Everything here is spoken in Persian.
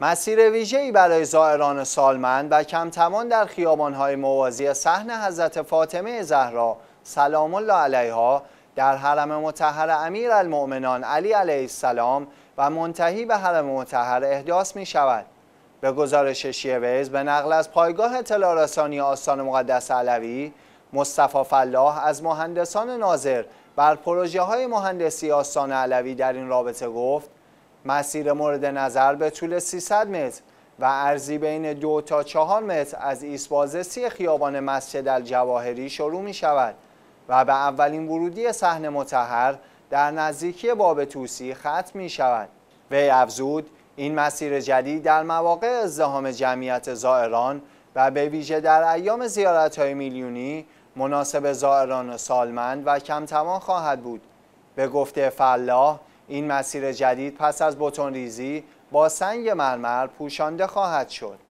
مسیر ویژه‌ای برای زائران سالمند و کمتمان در خیابان‌های موازی صحن حضرت فاطمه زهرا سلام الله علیها در حرم متحر امیر المؤمنان علی علیه السلام و منتهی به حرم متحر احداث می شود. به گزارش شیویز به نقل از پایگاه اطلاع آستان مقدس علوی مصطفی فلاح از مهندسان ناظر بر پروژه های مهندسی آستان علوی در این رابطه گفت مسیر مورد نظر به طول 300 متر و ارزی بین دو تا چهار متر از ایسبازه سی خیابان مسجد الجواهری شروع می شود و به اولین ورودی سحن متحر در نزدیکی باب توسی ختم می شود. وی افزود این مسیر جدید در مواقع ازدهام جمعیت زائران و به ویژه در ایام زیارت های میلیونی مناسب زائران سالمند و کمتوان خواهد بود. به گفته فلاح این مسیر جدید پس از بتون ریزی با سنگ مرمر پوشانده خواهد شد.